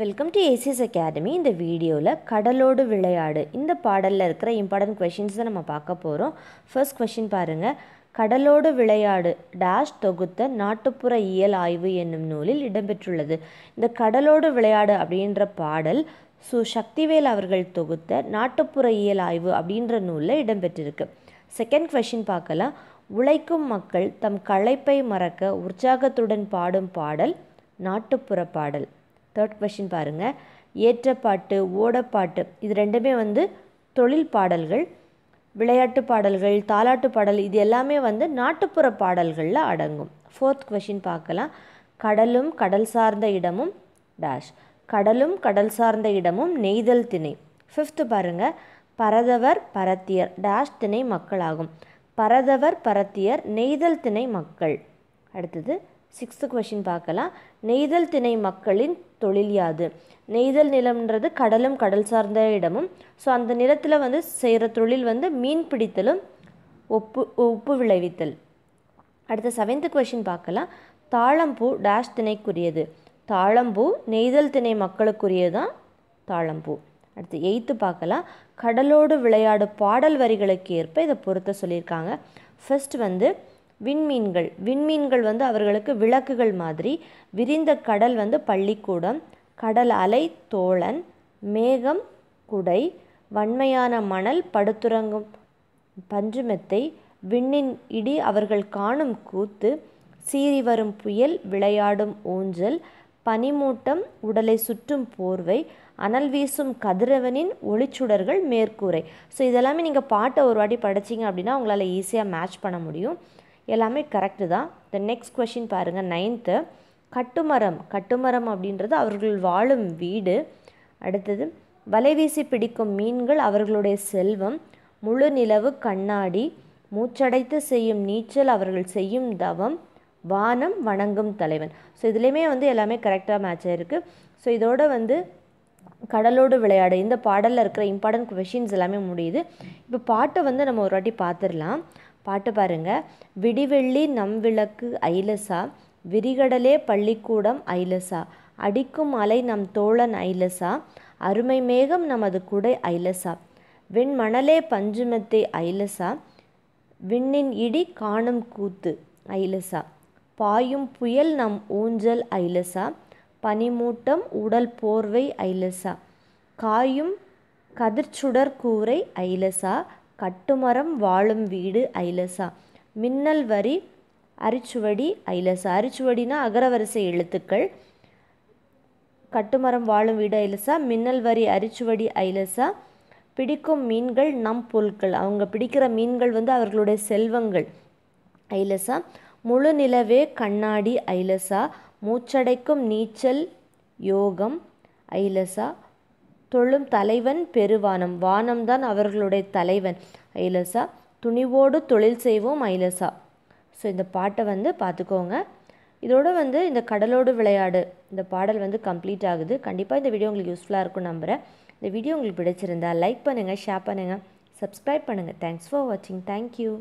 welcome to ACS academy இந்த வீடியோவில் கடலோடு விளையாடு இந்த பாடலில் இருக்கிற இம்பார்ட்டன்ட் கொஷின்ஸ் தான் நம்ம பார்க்க போகிறோம் ஃபர்ஸ்ட் கொஷின் பாருங்கள் கடலோடு விளையாடு டேஷ் தொகுத்த நாட்டுப்புற இயல் ஆய்வு என்னும் நூலில் இடம்பெற்றுள்ளது இந்த கடலோடு விளையாடு அப்படின்ற பாடல் சு சக்திவேல் அவர்கள் தொகுத்த நாட்டுப்புற இயல் ஆய்வு அப்படின்ற நூலில் இடம்பெற்றிருக்கு செகண்ட் கொஷின் பார்க்கலாம் உழைக்கும் மக்கள் தம் களைப்பை மறக்க உற்சாகத்துடன் பாடும் பாடல் நாட்டுப்புற பாடல் தேர்ட் கொஷின் பாருங்கள் ஏற்றப்பாட்டு ஓடப்பாட்டு இது ரெண்டுமே வந்து தொழில் பாடல்கள் விளையாட்டு பாடல்கள் தாலாட்டு பாடல் இது எல்லாமே வந்து நாட்டுப்புற பாடல்களில் அடங்கும் ஃபோர்த் கொஷின் பார்க்கலாம் கடலும் கடல் சார்ந்த இடமும் டேஷ் கடலும் கடல் சார்ந்த இடமும் நெய்தல் திணை ஃபிஃப்த்து பாருங்கள் பரதவர் பரத்தியர் டேஷ் திணை மக்களாகும் பரதவர் பரத்தியர் நெய்தல் திணை மக்கள் அடுத்தது சிக்ஸ்த்து கொஷின் பார்க்கலாம் நெய்தல் திணை மக்களின் தொழில் யாது நெய்தல் நிலம்ன்றது கடலும் கடல் சார்ந்த இடமும் ஸோ அந்த நிலத்தில் வந்து செய்கிற தொழில் வந்து மீன் பிடித்தலும் ஒப்பு உப்பு விளைவித்தல் அடுத்த செவன்த்து கொஷின் பார்க்கலாம் தாழம்பூ டேஷ் திணைக்குரியது தாழம்பூ நெய்தல் திணை மக்களுக்குரியது தான் தாழம்பூ அடுத்து எயித்து பார்க்கலாம் கடலோடு விளையாடு பாடல் வரிகளுக்கு ஏற்ப இதை பொருத்த சொல்லியிருக்காங்க ஃபஸ்ட் வந்து விண்மீன்கள் விண்மீன்கள் வந்து அவர்களுக்கு விளக்குகள் மாதிரி விரிந்த கடல் வந்து பள்ளிக்கூடம் கடல் அலை தோழன் மேகம் குடை வன்மையான மணல் படுத்துறங்கும் பஞ்சுமெத்தை விண்ணின் இடி அவர்கள் காணும் கூத்து சீறி வரும் புயல் விளையாடும் ஊஞ்சல் பனிமூட்டம் உடலை சுற்றும் போர்வை அனல் வீசும் கதிரவனின் ஒளிச்சுடர்கள் மேற்கூரை ஸோ இதெல்லாமே நீங்கள் பாட்டை ஒரு வாட்டி படித்தீங்க அப்படின்னா உங்களால் ஈஸியாக மேட்ச் பண்ண முடியும் எல்லாமே கரெக்டு தான் த நெக்ஸ்ட் கொஷின் பாருங்கள் நைன்த்து கட்டுமரம் கட்டுமரம் அப்படின்றது அவர்கள் வாழும் வீடு அடுத்தது வலைவீசி பிடிக்கும் மீன்கள் அவர்களுடைய செல்வம் முழு நிலவு கண்ணாடி மூச்சடைத்து செய்யும் நீச்சல் அவர்கள் செய்யும் தவம் வானம் வணங்கும் தலைவன் ஸோ இதுலேயுமே வந்து எல்லாமே கரெக்டாக மேட்ச் ஆகிருக்கு ஸோ இதோட வந்து கடலோடு விளையாடு இந்த பாடலில் இருக்கிற இம்பார்ட்டன்ட் கொஷின்ஸ் எல்லாமே முடியுது இப்போ பாட்டை வந்து நம்ம ஒரு வாட்டி பார்த்துடலாம் பாட்டு பாருங்கள் விடிவெள்ளி நம் விளக்கு ஐலசா விரிகடலே பள்ளிக்கூடம் ஐலசா அடிக்கும் அலை நம் தோழன் ஐலசா அருமை மேகம் நமது குடை ஐலசா விண்மணலே பஞ்சுமத்தை ஐலசா விண்ணின் இடி காணும் கூத்து ஐலசா பாயும் புயல் நம் ஊஞ்சல் ஐலசா பனிமூட்டம் உடல் போர்வை ஐலசா காயும் கதிர்ச்சுடர் கூரை ஐலசா கட்டுமரம் வாழும் வீடு ஐலசா மின்னல் வரி அரிச்சுவடி ஐலசா அரிச்சுவடினா அகரவரிசை எழுத்துக்கள் கட்டுமரம் வாழும் வீடு ஐலசா மின்னல் வரி அரிச்சுவடி ஐலசா பிடிக்கும் மீன்கள் நம் பொருட்கள் அவங்க பிடிக்கிற மீன்கள் வந்து அவர்களுடைய செல்வங்கள் ஐலசா முழு நிலவே கண்ணாடி ஐலசா மூச்சடைக்கும் நீச்சல் யோகம் ஐலசா தொழும் தலைவன் பெருவானம் வானம்தான் அவர்களுடைய தலைவன் ஐலசா துணிவோடு தொழில் செய்வோம் ஐலசா ஸோ இந்த பாட்டை வந்து பார்த்துக்கோங்க இதோட வந்து இந்த கடலோடு விளையாடு இந்த பாடல் வந்து கம்ப்ளீட் ஆகுது கண்டிப்பாக இந்த வீடியோ உங்களுக்கு யூஸ்ஃபுல்லாக இருக்கும் நம்புகிறேன் இந்த வீடியோ உங்களுக்கு பிடிச்சிருந்தா லைக் பண்ணுங்கள் ஷேர் பண்ணுங்கள் சப்ஸ்கிரைப் பண்ணுங்கள் தேங்க்ஸ் ஃபார் வாட்சிங் தேங்க்யூ